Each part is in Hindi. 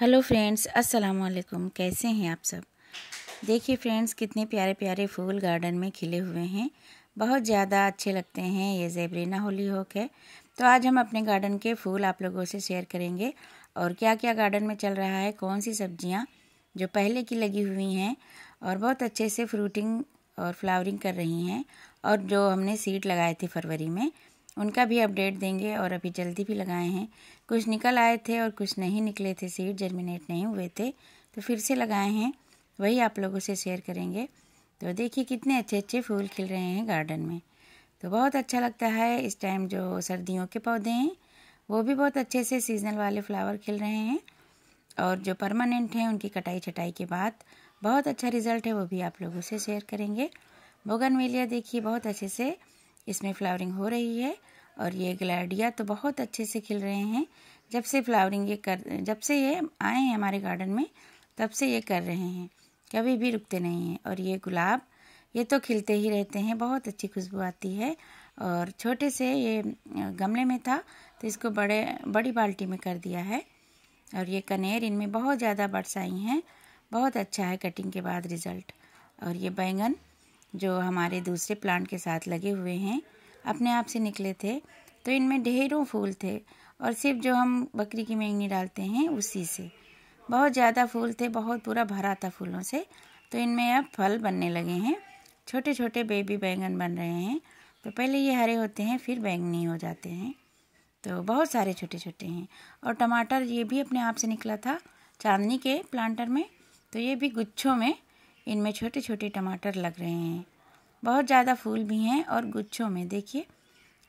हेलो फ्रेंड्स अस्सलाम वालेकुम कैसे हैं आप सब देखिए फ्रेंड्स कितने प्यारे प्यारे फूल गार्डन में खिले हुए हैं बहुत ज़्यादा अच्छे लगते हैं ये जेबरीना होली होक है तो आज हम अपने गार्डन के फूल आप लोगों से शेयर करेंगे और क्या क्या गार्डन में चल रहा है कौन सी सब्जियाँ जो पहले की लगी हुई हैं और बहुत अच्छे से फ्रूटिंग और फ्लावरिंग कर रही हैं और जो हमने सीड लगाए थे फरवरी में उनका भी अपडेट देंगे और अभी जल्दी भी लगाए हैं कुछ निकल आए थे और कुछ नहीं निकले थे सीड जर्मिनेट नहीं हुए थे तो फिर से लगाए हैं वही आप लोगों से शेयर करेंगे तो देखिए कितने अच्छे अच्छे फूल खिल रहे हैं गार्डन में तो बहुत अच्छा लगता है इस टाइम जो सर्दियों के पौधे हैं वो भी बहुत अच्छे से सीजनल वाले फ्लावर खिल रहे हैं और जो परमानेंट हैं उनकी कटाई छटाई के बाद बहुत अच्छा रिजल्ट है वो भी आप लोगों से शेयर करेंगे बोगन देखिए बहुत अच्छे से इसमें फ्लावरिंग हो रही है और ये ग्लैडिया तो बहुत अच्छे से खिल रहे हैं जब से फ्लावरिंग ये कर जब से ये आए हैं हमारे गार्डन में तब से ये कर रहे हैं कभी भी रुकते नहीं हैं और ये गुलाब ये तो खिलते ही रहते हैं बहुत अच्छी खुशबू आती है और छोटे से ये गमले में था तो इसको बड़े बड़ी बाल्टी में कर दिया है और ये कनेर इनमें बहुत ज़्यादा बरसाई हैं बहुत अच्छा है कटिंग के बाद रिज़ल्ट और ये बैंगन जो हमारे दूसरे प्लांट के साथ लगे हुए हैं अपने आप से निकले थे तो इनमें ढेरों फूल थे और सिर्फ जो हम बकरी की मेंगनी डालते हैं उसी से बहुत ज़्यादा फूल थे बहुत पूरा भरा था फूलों से तो इनमें अब फल बनने लगे हैं छोटे छोटे बेबी बैंगन बन रहे हैं तो पहले ये हरे होते हैं फिर बैंगनी हो जाते हैं तो बहुत सारे छोटे छोटे हैं और टमाटर ये भी अपने आप से निकला था चांदनी के प्लांटर में तो ये भी गुच्छों में इनमें छोटे छोटे टमाटर लग रहे हैं बहुत ज़्यादा फूल भी हैं और गुच्छों में देखिए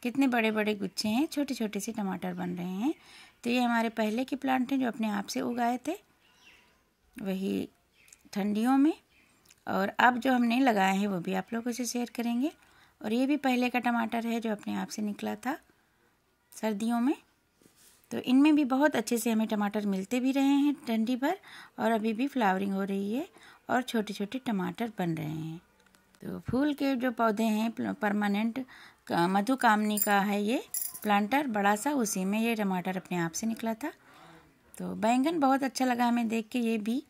कितने बड़े बड़े गुच्छे हैं छोटे छोटे से टमाटर बन रहे हैं तो ये हमारे पहले के प्लांट हैं जो अपने आप से उगाए थे वही ठंडियों में और अब जो हमने लगाए हैं वो भी आप लोगों से शेयर करेंगे और ये भी पहले का टमाटर है जो अपने आप से निकला था सर्दियों में तो इनमें भी बहुत अच्छे से हमें टमाटर मिलते भी रहे हैं ठंडी भर और अभी भी फ्लावरिंग हो रही है और छोटे छोटे टमाटर बन रहे हैं तो फूल के जो पौधे हैं परमानेंट मधुकामनी का है ये प्लांटर बड़ा सा उसी में ये टमाटर अपने आप से निकला था तो बैंगन बहुत अच्छा लगा हमें देख के ये भी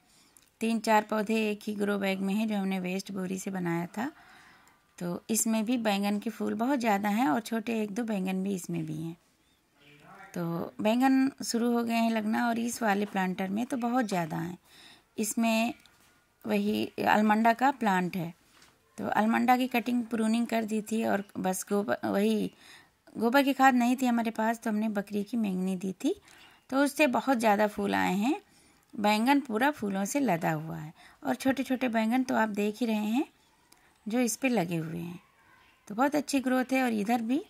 तीन चार पौधे एक ही ग्रो बैग में है जो हमने वेस्ट बोरी से बनाया था तो इसमें भी बैंगन के फूल बहुत ज़्यादा हैं और छोटे एक दो बैंगन भी इसमें भी हैं तो बैंगन शुरू हो गए हैं लगना और इस वाले प्लांटर में तो बहुत ज़्यादा हैं इसमें वही अलमंडा का प्लांट है तो अलमंडा की कटिंग प्रूनिंग कर दी थी और बस गोबर वही गोबर की खाद नहीं थी हमारे पास तो हमने बकरी की मेंगनी दी थी तो उससे बहुत ज़्यादा फूल आए हैं बैंगन पूरा फूलों से लदा हुआ है और छोटे छोटे बैंगन तो आप देख ही रहे हैं जो इस पर लगे हुए हैं तो बहुत अच्छी ग्रोथ है और इधर भी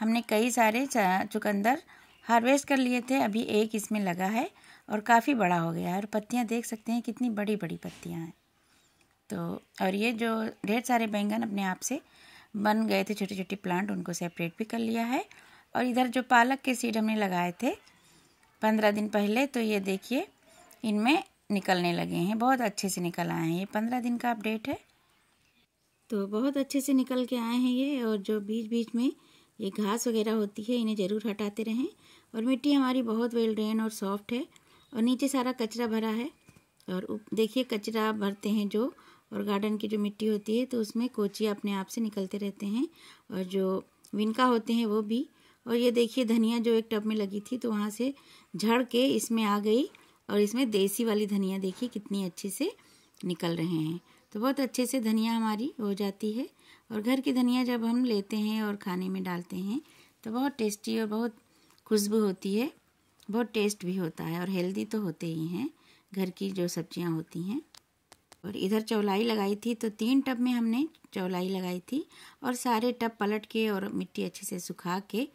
हमने कई सारे चुकंदर हार्वेस्ट कर लिए थे अभी एक इसमें लगा है और काफ़ी बड़ा हो गया है और पत्तियाँ देख सकते हैं कितनी बड़ी बड़ी पत्तियाँ हैं तो और ये जो ढेर सारे बैंगन अपने आप से बन गए थे छोटे छोटे प्लांट उनको सेपरेट भी कर लिया है और इधर जो पालक के सीड हमने लगाए थे पंद्रह दिन पहले तो ये देखिए इनमें निकलने लगे हैं बहुत अच्छे से निकल आए हैं ये पंद्रह दिन का अपडेट है तो बहुत अच्छे से निकल के आए हैं ये और जो बीच बीच में ये घास वगैरह होती है इन्हें ज़रूर हटाते रहें और मिट्टी हमारी बहुत वेल ड्रेन और सॉफ्ट है और नीचे सारा कचरा भरा है और देखिए कचरा भरते हैं जो और गार्डन की जो मिट्टी होती है तो उसमें कोचिया अपने आप से निकलते रहते हैं और जो विनका होते हैं वो भी और ये देखिए धनिया जो एक टब में लगी थी तो वहाँ से झड़ के इसमें आ गई और इसमें देसी वाली धनिया देखिए कितनी अच्छे से निकल रहे हैं तो बहुत अच्छे से धनिया हमारी हो जाती है और घर की धनिया जब हम लेते हैं और खाने में डालते हैं तो बहुत टेस्टी और बहुत खुशबू होती है बहुत टेस्ट भी होता है और हेल्दी तो होते ही हैं घर की जो सब्जियां होती हैं और इधर चौलाई लगाई थी तो तीन टब में हमने चौलाई लगाई थी और सारे टब पलट के और मिट्टी अच्छे से सुखा के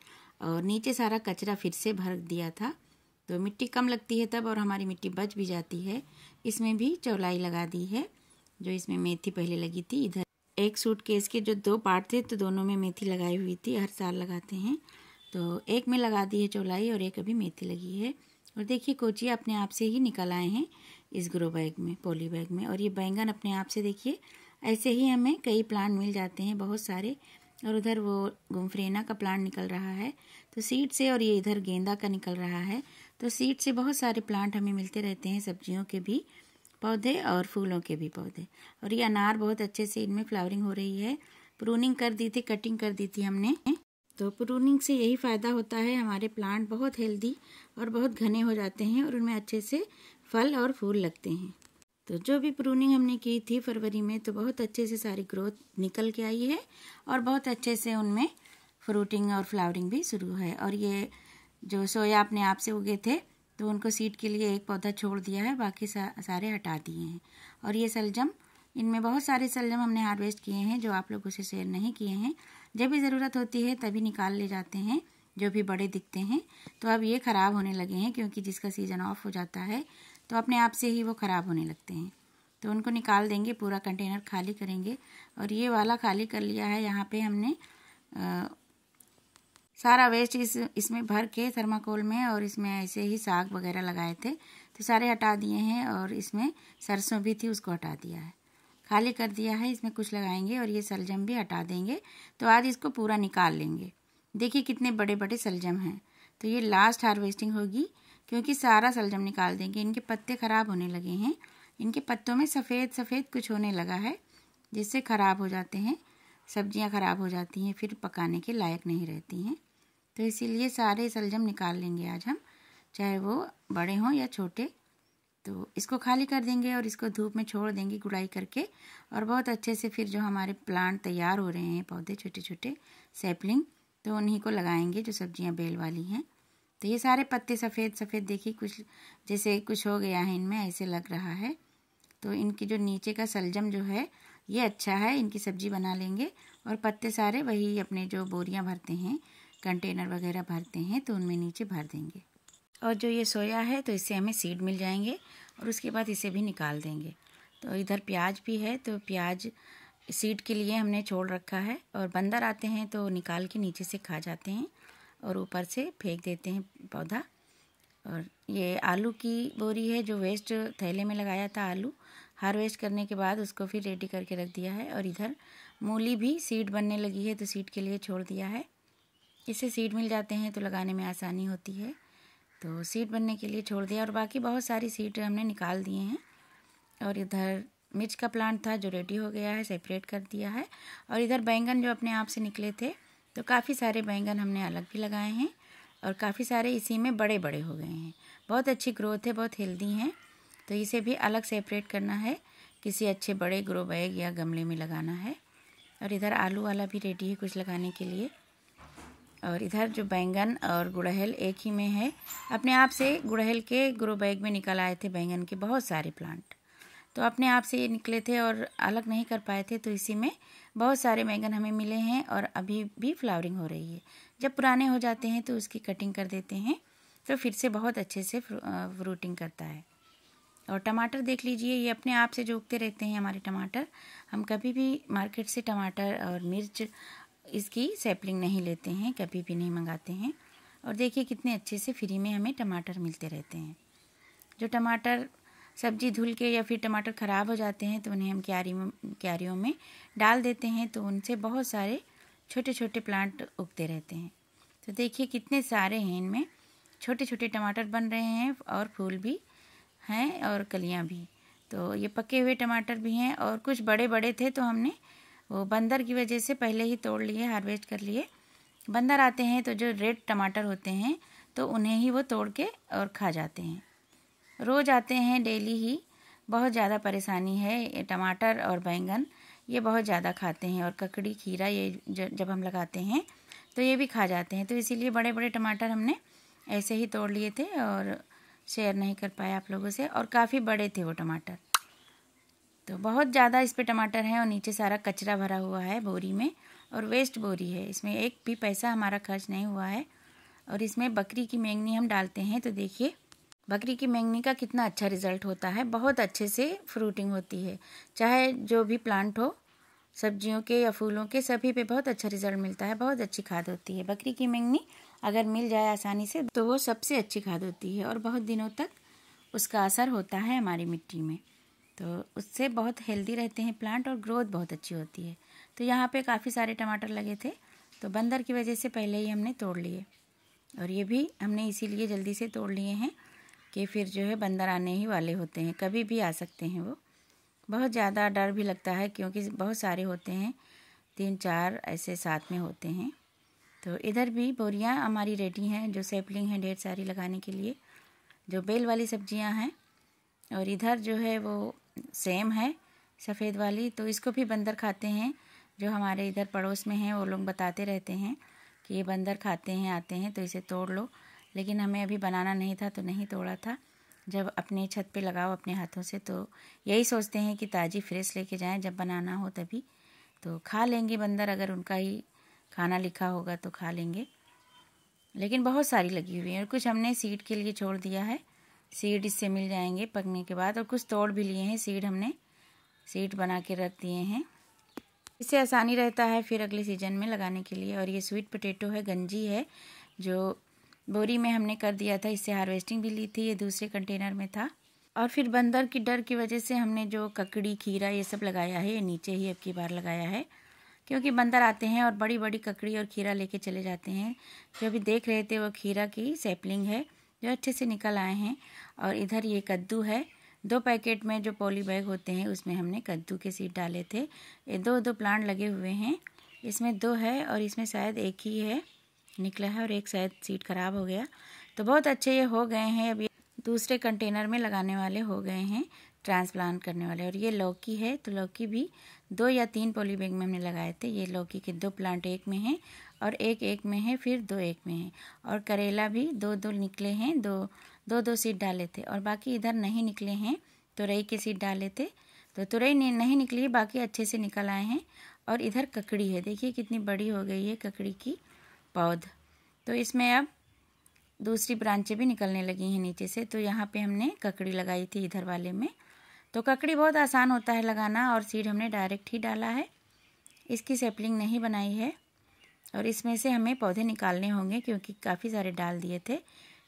और नीचे सारा कचरा फिर से भर दिया था तो मिट्टी कम लगती है तब और हमारी मिट्टी बच भी जाती है इसमें भी चौलाई लगा दी है जो इसमें मेथी पहले लगी थी इधर एक सूट केस के जो दो पार्ट थे तो दोनों में मेथी लगाई हुई थी हर साल लगाते हैं तो एक में लगा दी है चौलाई और एक अभी मेथी लगी है और देखिए कोचिया अपने आप से ही निकल आए हैं इस ग्रो बैग में पोली बैग में और ये बैंगन अपने आप से देखिए ऐसे ही हमें कई प्लांट मिल जाते हैं बहुत सारे और उधर वो गुमफ्रेना का प्लांट निकल रहा है तो सीड से और ये इधर गेंदा का निकल रहा है तो सीड से बहुत सारे प्लांट हमें मिलते रहते हैं सब्जियों के भी पौधे और फूलों के भी पौधे और ये अनार बहुत अच्छे से इनमें फ्लावरिंग हो रही है प्रूनिंग कर दी थी कटिंग कर दी थी हमने तो प्रूनिंग से यही फ़ायदा होता है हमारे प्लांट बहुत हेल्दी और बहुत घने हो जाते हैं और उनमें अच्छे से फल और फूल लगते हैं तो जो भी प्रूनिंग हमने की थी फरवरी में तो बहुत अच्छे से सारी ग्रोथ निकल के आई है और बहुत अच्छे से उनमें फ्रूटिंग और फ्लावरिंग भी शुरू है और ये जो सोया अपने आप से उगे थे तो उनको सीड के लिए एक पौधा छोड़ दिया है बाकी सा, सारे हटा दिए हैं और ये सलजम इनमें बहुत सारे सलजम हमने हार्वेस्ट किए हैं जो आप लोगों से शेयर नहीं किए हैं जब भी ज़रूरत होती है तभी निकाल ले जाते हैं जो भी बड़े दिखते हैं तो अब ये ख़राब होने लगे हैं क्योंकि जिसका सीज़न ऑफ हो जाता है तो अपने आप से ही वो ख़राब होने लगते हैं तो उनको निकाल देंगे पूरा कंटेनर खाली करेंगे और ये वाला खाली कर लिया है यहाँ पे हमने आ, सारा वेस्ट इस इसमें भर के थर्माकोल में और इसमें ऐसे ही साग वगैरह लगाए थे तो सारे हटा दिए हैं और इसमें सरसों भी थी उसको हटा दिया है खाली कर दिया है इसमें कुछ लगाएंगे और ये सलजम भी हटा देंगे तो आज इसको पूरा निकाल लेंगे देखिए कितने बड़े बड़े सलजम हैं तो ये लास्ट हार्वेस्टिंग होगी क्योंकि सारा सलजम निकाल देंगे इनके पत्ते ख़राब होने लगे हैं इनके पत्तों में सफ़ेद सफ़ेद कुछ होने लगा है जिससे ख़राब हो जाते हैं सब्जियां ख़राब हो जाती हैं फिर पकाने के लायक नहीं रहती हैं तो इसीलिए सारे सलजम निकाल लेंगे आज हम चाहे वो बड़े हों या छोटे तो इसको खाली कर देंगे और इसको धूप में छोड़ देंगे गुड़ाई करके और बहुत अच्छे से फिर जो हमारे प्लांट तैयार हो रहे हैं पौधे छोटे छोटे सेपलिंग तो उन्हीं को लगाएंगे जो सब्जियां बेल वाली हैं तो ये सारे पत्ते सफ़ेद सफ़ेद देखिए कुछ जैसे कुछ हो गया है इनमें ऐसे लग रहा है तो इनकी जो नीचे का सलजम जो है ये अच्छा है इनकी सब्जी बना लेंगे और पत्ते सारे वही अपने जो बोरियाँ भरते हैं कंटेनर वगैरह भरते हैं तो उनमें नीचे भर देंगे और जो ये सोया है तो इससे हमें सीड मिल जाएंगे और उसके बाद इसे भी निकाल देंगे तो इधर प्याज भी है तो प्याज सीड के लिए हमने छोड़ रखा है और बंदर आते हैं तो निकाल के नीचे से खा जाते हैं और ऊपर से फेंक देते हैं पौधा और ये आलू की बोरी है जो वेस्ट थैले में लगाया था आलू हार्वेस्ट करने के बाद उसको फिर रेडी करके रख दिया है और इधर मूली भी सीड बनने लगी है तो सीड के लिए छोड़ दिया है इससे सीड मिल जाते हैं तो लगाने में आसानी होती है तो सीट बनने के लिए छोड़ दिया और बाकी बहुत सारी सीट हमने निकाल दिए हैं और इधर मिर्च का प्लांट था जो रेडी हो गया है सेपरेट कर दिया है और इधर बैंगन जो अपने आप से निकले थे तो काफ़ी सारे बैंगन हमने अलग भी लगाए हैं और काफ़ी सारे इसी में बड़े बड़े हो गए हैं बहुत अच्छी ग्रोथ है बहुत हेल्दी हैं तो इसे भी अलग सेपरेट करना है किसी अच्छे बड़े ग्रो बैग या गमले में लगाना है और इधर आलू वाला भी रेडी है कुछ लगाने के लिए और इधर जो बैंगन और गुड़हल एक ही में है अपने आप से गुड़हल के ग्रो बैग में निकल आए थे बैंगन के बहुत सारे प्लांट तो अपने आप से ये निकले थे और अलग नहीं कर पाए थे तो इसी में बहुत सारे बैंगन हमें मिले हैं और अभी भी फ्लावरिंग हो रही है जब पुराने हो जाते हैं तो उसकी कटिंग कर देते हैं तो फिर से बहुत अच्छे से फ्रूटिंग करता है और टमाटर देख लीजिए ये अपने आप से जो उगते रहते हैं हमारे टमाटर हम कभी भी मार्केट से टमाटर और मिर्च इसकी सैपलिंग नहीं लेते हैं कभी भी नहीं मंगाते हैं और देखिए कितने अच्छे से फ्री में हमें टमाटर मिलते रहते हैं जो टमाटर सब्जी धुल के या फिर टमाटर ख़राब हो जाते हैं तो उन्हें हम क्यारी क्यारियों में डाल देते हैं तो उनसे बहुत सारे छोटे छोटे प्लांट उगते रहते हैं तो देखिए कितने सारे हैं इनमें छोटे छोटे टमाटर बन रहे हैं और फूल भी हैं और कलियाँ भी तो ये पके हुए टमाटर भी हैं और कुछ बड़े बड़े थे तो हमने वो बंदर की वजह से पहले ही तोड़ लिए हार्वेस्ट कर लिए बंदर आते हैं तो जो रेड टमाटर होते हैं तो उन्हें ही वो तोड़ के और खा जाते हैं रोज़ आते हैं डेली ही बहुत ज़्यादा परेशानी है टमाटर और बैंगन ये बहुत ज़्यादा खाते हैं और ककड़ी खीरा ये जब हम लगाते हैं तो ये भी खा जाते हैं तो इसीलिए बड़े बड़े टमाटर हमने ऐसे ही तोड़ लिए थे और शेयर नहीं कर पाया आप लोगों से और काफ़ी बड़े थे वो टमाटर तो बहुत ज़्यादा इस पर टमाटर हैं और नीचे सारा कचरा भरा हुआ है बोरी में और वेस्ट बोरी है इसमें एक भी पैसा हमारा खर्च नहीं हुआ है और इसमें बकरी की मेंगनी हम डालते हैं तो देखिए बकरी की मेंगनी का कितना अच्छा रिजल्ट होता है बहुत अच्छे से फ्रूटिंग होती है चाहे जो भी प्लांट हो सब्जियों के या फूलों के सभी पे बहुत अच्छा रिजल्ट मिलता है बहुत अच्छी खाद होती है बकरी की मेंगनी अगर मिल जाए आसानी से तो वो सबसे अच्छी खाद होती है और बहुत दिनों तक उसका असर होता है हमारी मिट्टी में तो उससे बहुत हेल्दी रहते हैं प्लांट और ग्रोथ बहुत अच्छी होती है तो यहाँ पे काफ़ी सारे टमाटर लगे थे तो बंदर की वजह से पहले ही हमने तोड़ लिए और ये भी हमने इसीलिए जल्दी से तोड़ लिए हैं कि फिर जो है बंदर आने ही वाले होते हैं कभी भी आ सकते हैं वो बहुत ज़्यादा डर भी लगता है क्योंकि बहुत सारे होते हैं तीन चार ऐसे साथ में होते हैं तो इधर भी बोरियाँ हमारी रेडी हैं जो सेपलिंग हैं ढेर सारी लगाने के लिए जो बेल वाली सब्जियाँ हैं और इधर जो है वो सेम है सफ़ेद वाली तो इसको भी बंदर खाते हैं जो हमारे इधर पड़ोस में हैं वो लोग बताते रहते हैं कि ये बंदर खाते हैं आते हैं तो इसे तोड़ लो लेकिन हमें अभी बनाना नहीं था तो नहीं तोड़ा था जब अपने छत पे लगाओ अपने हाथों से तो यही सोचते हैं कि ताज़ी फ्रेश लेके जाएं जब बनाना हो तभी तो खा लेंगे बंदर अगर उनका ही खाना लिखा होगा तो खा लेंगे लेकिन बहुत सारी लगी हुई है और कुछ हमने सीड के लिए छोड़ दिया है सीड इससे मिल जाएंगे पकने के बाद और कुछ तोड़ भी लिए हैं सीड हमने सीड बना के रख दिए हैं इससे आसानी रहता है फिर अगले सीजन में लगाने के लिए और ये स्वीट पोटैटो है गंजी है जो बोरी में हमने कर दिया था इससे हार्वेस्टिंग भी ली थी ये दूसरे कंटेनर में था और फिर बंदर की डर की वजह से हमने जो ककड़ी खीरा ये सब लगाया है ये नीचे ही अब की बार लगाया है क्योंकि बंदर आते हैं और बड़ी बड़ी ककड़ी और खीरा लेके चले जाते हैं जो अभी देख रहे थे वो खीरा की सैपलिंग है जो अच्छे से निकल आए हैं और इधर ये कद्दू है दो पैकेट में जो पॉली बैग होते हैं उसमें हमने कद्दू के सीड डाले थे ये दो दो प्लांट लगे हुए हैं इसमें दो है और इसमें शायद एक ही है निकला है और एक शायद सीड खराब हो गया तो बहुत अच्छे ये हो गए हैं अब ये दूसरे कंटेनर में लगाने वाले हो गए हैं ट्रांसप्लांट करने वाले और ये लौकी है तो लौकी भी दो या तीन पॉली बैग में हमने लगाए थे ये लौकी के दो प्लांट एक में हैं और एक एक में है फिर दो एक में है और करेला भी दो दो निकले हैं दो दो दो सीट डाले थे और बाकी इधर नहीं निकले हैं तुरई के सीट डाले थे तो तुरई ने नहीं निकली बाकी अच्छे से निकल आए हैं और इधर ककड़ी है देखिए कितनी बड़ी हो गई है ककड़ी की पौध तो इसमें अब दूसरी ब्रांचें भी निकलने लगी हैं नीचे से तो यहाँ पे हमने ककड़ी लगाई थी इधर वाले में तो ककड़ी बहुत आसान होता है लगाना और सीड हमने डायरेक्ट ही डाला है इसकी सेपलिंग नहीं बनाई है और इसमें से हमें पौधे निकालने होंगे क्योंकि काफ़ी सारे डाल दिए थे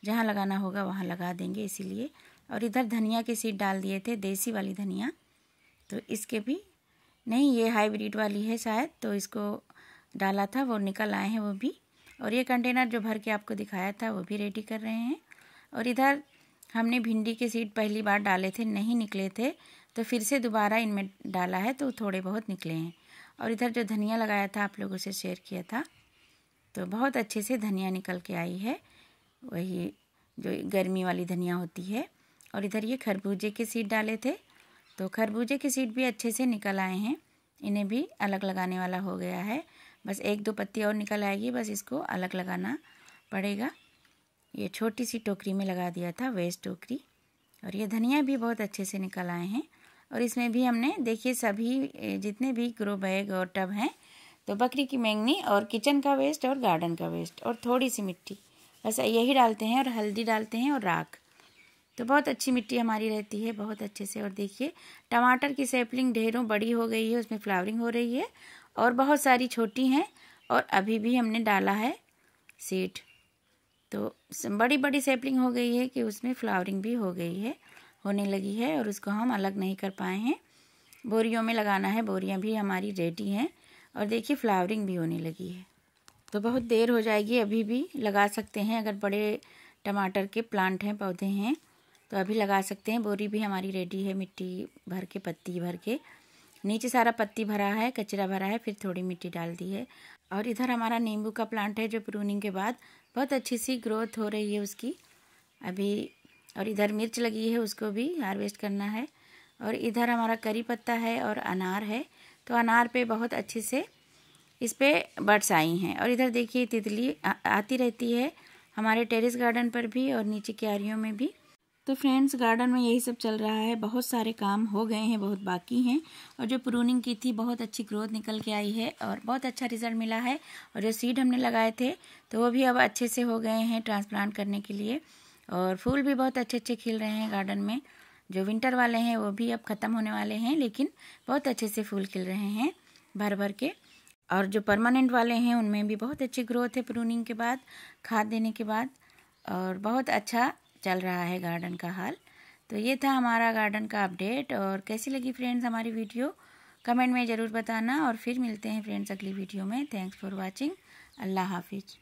जहाँ लगाना होगा वहाँ लगा देंगे इसीलिए और इधर धनिया के सीड डाल दिए थे देसी वाली धनिया तो इसके भी नहीं ये हाईब्रिड वाली है शायद तो इसको डाला था वो निकल आए हैं वो भी और ये कंटेनर जो भर के आपको दिखाया था वो भी रेडी कर रहे हैं और इधर हमने भिंडी के सीड पहली बार डाले थे नहीं निकले थे तो फिर से दोबारा इनमें डाला है तो थोड़े बहुत निकले हैं और इधर जो धनिया लगाया था आप लोगों से शेयर किया था तो बहुत अच्छे से धनिया निकल के आई है वही जो गर्मी वाली धनिया होती है और इधर ये खरबूजे के सीड डाले थे तो खरबूजे के सीड भी अच्छे से निकल आए हैं इन्हें भी अलग लगाने वाला हो गया है बस एक दो पत्ती और निकल आएगी बस इसको अलग लगाना पड़ेगा ये छोटी सी टोकरी में लगा दिया था वेस्ट टोकरी और ये धनिया भी बहुत अच्छे से निकल आए हैं और इसमें भी हमने देखिए सभी जितने भी ग्रो बैग और टब हैं तो बकरी की मैंगनी और किचन का वेस्ट और गार्डन का वेस्ट और थोड़ी सी मिट्टी बस यही डालते हैं और हल्दी डालते हैं और राख तो बहुत अच्छी मिट्टी हमारी रहती है बहुत अच्छे से और देखिए टमाटर की सैपलिंग ढेरों बड़ी हो गई है उसमें फ्लावरिंग हो रही है और बहुत सारी छोटी हैं और अभी भी हमने डाला है सीड तो बड़ी बड़ी सैपलिंग हो गई है कि उसमें फ्लावरिंग भी हो गई है होने लगी है और उसको हम अलग नहीं कर पाए हैं बोरियों में लगाना है बोरियाँ भी हमारी रेडी हैं और देखिए फ्लावरिंग भी होने लगी है तो बहुत देर हो जाएगी अभी भी लगा सकते हैं अगर बड़े टमाटर के प्लांट हैं पौधे हैं तो अभी लगा सकते हैं बोरी भी हमारी रेडी है मिट्टी भर के पत्ती भर के नीचे सारा पत्ती भरा है कचरा भरा है फिर थोड़ी मिट्टी डाल दी है और इधर हमारा नींबू का प्लांट है जो प्रूनिंग के बाद बहुत अच्छी सी ग्रोथ हो रही है उसकी अभी और इधर मिर्च लगी है उसको भी हार्वेस्ट करना है और इधर हमारा करी पत्ता है और अनार है तो अनार पे बहुत अच्छे से इस पर बर्ड्स आई हैं और इधर देखिए तितली आती रहती है हमारे टेरेस गार्डन पर भी और नीचे क्यारियों में भी तो फ्रेंड्स गार्डन में यही सब चल रहा है बहुत सारे काम हो गए हैं बहुत बाकी हैं और जो प्रूनिंग की थी बहुत अच्छी ग्रोथ निकल के आई है और बहुत अच्छा रिजल्ट मिला है और जो सीड हमने लगाए थे तो वो भी अब अच्छे से हो गए हैं ट्रांसप्लांट करने के लिए और फूल भी बहुत अच्छे अच्छे खिल रहे हैं गार्डन में जो विंटर वाले हैं वो भी अब ख़त्म होने वाले हैं लेकिन बहुत अच्छे से फूल खिल रहे हैं भर भर के और जो परमानेंट वाले हैं उनमें भी बहुत अच्छी ग्रोथ है प्रूनिंग के बाद खाद देने के बाद और बहुत अच्छा चल रहा है गार्डन का हाल तो ये था हमारा गार्डन का अपडेट और कैसी लगी फ्रेंड्स हमारी वीडियो कमेंट में ज़रूर बताना और फिर मिलते हैं फ्रेंड्स अगली वीडियो में थैंक्स फॉर वॉचिंग अल्लाह हाफिज़